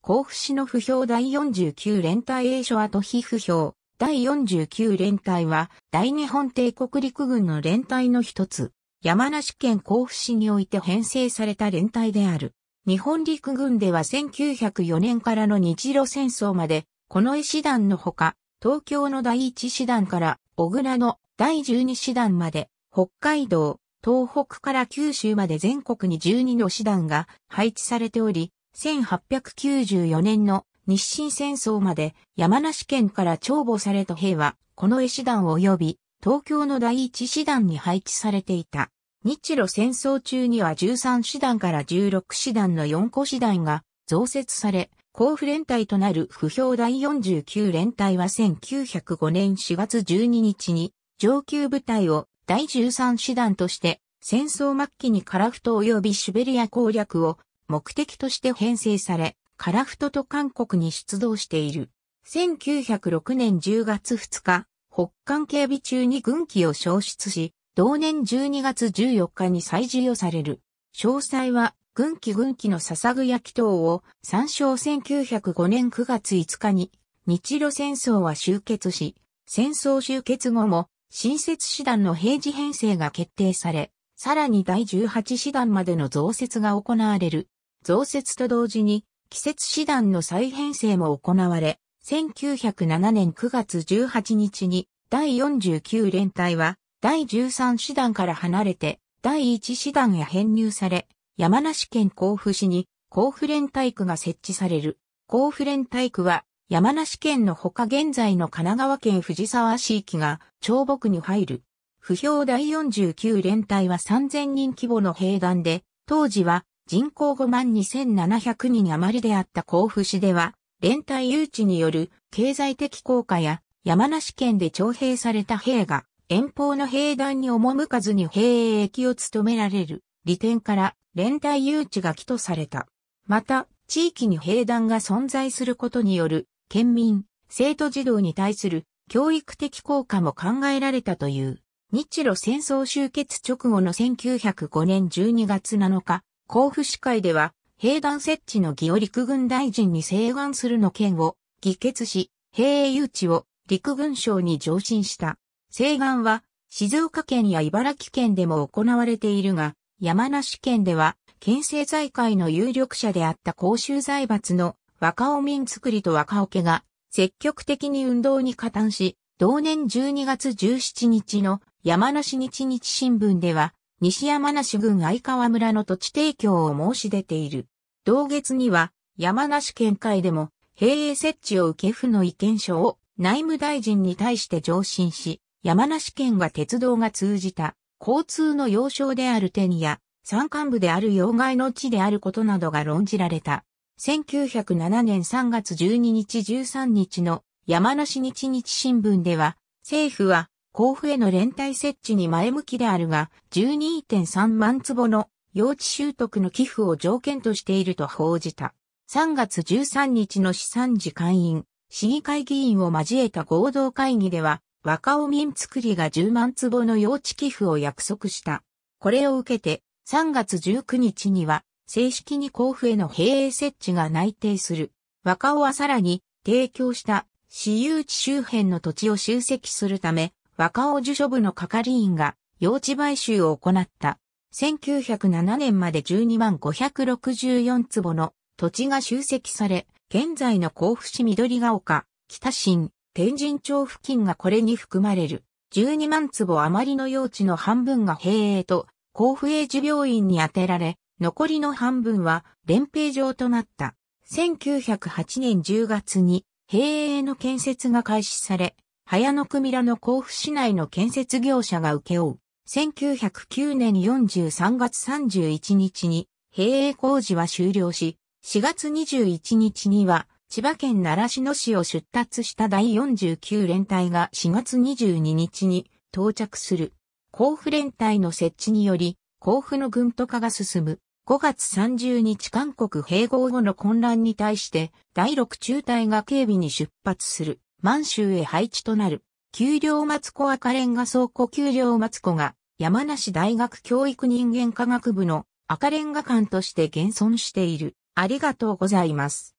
甲府市の不評第49連隊栄所跡非不評。第49連隊は、大日本帝国陸軍の連隊の一つ。山梨県甲府市において編成された連隊である。日本陸軍では1904年からの日露戦争まで、この絵師団のほか、東京の第一師団から小倉の第12師団まで、北海道、東北から九州まで全国に12の師団が配置されており、1894年の日清戦争まで山梨県から重簿された兵は、この絵師団及び東京の第一師団に配置されていた。日露戦争中には13師団から16師団の4個師団が増設され、甲府連隊となる不評第49連隊は1905年4月12日に上級部隊を第13師団として戦争末期にカラフト及びシベリア攻略を目的として編成され、カラフトと韓国に出動している。1906年10月2日、北韓警備中に軍機を消失し、同年12月14日に再授与される。詳細は、軍機軍機の捧ぐ焼き等を参照1905年9月5日に、日露戦争は終結し、戦争終結後も、新設師団の平時編成が決定され、さらに第18師団までの増設が行われる。増設と同時に、季節師団の再編成も行われ、1907年9月18日に、第49連隊は、第13師団から離れて、第1師団へ編入され、山梨県甲府市に、甲府連隊区が設置される。甲府連隊区は、山梨県の他現在の神奈川県藤沢市域が長木に入る。不評第49連隊は3000人規模の兵団で、当時は人口5万2700人余りであった甲府市では、連帯誘致による経済的効果や山梨県で徴兵された兵が遠方の兵団に赴かずに兵役を務められる利点から連帯誘致が起とされた。また、地域に兵団が存在することによる県民、生徒児童に対する教育的効果も考えられたという。日露戦争終結直後の1905年12月7日、甲府市会では、兵団設置の義を陸軍大臣に請願するの件を議決し、兵営誘致を陸軍省に上申した。請願は、静岡県や茨城県でも行われているが、山梨県では、県政財界の有力者であった公衆財閥の若尾民作りと若尾家が積極的に運動に加担し、同年12月17日の山梨日日新聞では西山梨郡相川村の土地提供を申し出ている。同月には、山梨県会でも、平営設置を受け府の意見書を内務大臣に対して上申し、山梨県が鉄道が通じた交通の要衝である手にや、山間部である要害の地であることなどが論じられた。1907年3月12日13日の山梨日日新聞では、政府は甲府への連帯設置に前向きであるが、12.3万坪の用地習得の寄付を条件としていると報じた。3月13日の資産時会員、市議会議員を交えた合同会議では、若尾民作りが10万坪の用地寄付を約束した。これを受けて、3月19日には、正式に交付への兵営設置が内定する。若尾はさらに、提供した、私有地周辺の土地を集積するため、若尾受書部の係員が用地買収を行った。1907年まで12万564坪の土地が集積され、現在の甲府市緑ヶ丘、北新、天神町付近がこれに含まれる。12万坪余りの用地の半分が平営と甲府永寿病院に充てられ、残りの半分は連平場となった。1908年10月に平営の建設が開始され、早野区村の甲府市内の建設業者が請け負う。1909年43月31日に、閉営工事は終了し、4月21日には、千葉県習志野市を出立した第49連隊が4月22日に到着する。甲府連隊の設置により、甲府の軍都化が進む。5月30日韓国併合後の混乱に対して、第6中隊が警備に出発する。満州へ配置となる、丘陵松子赤レンガ倉庫丘陵松子が、山梨大学教育人間科学部の赤レンガ館として現存している。ありがとうございます。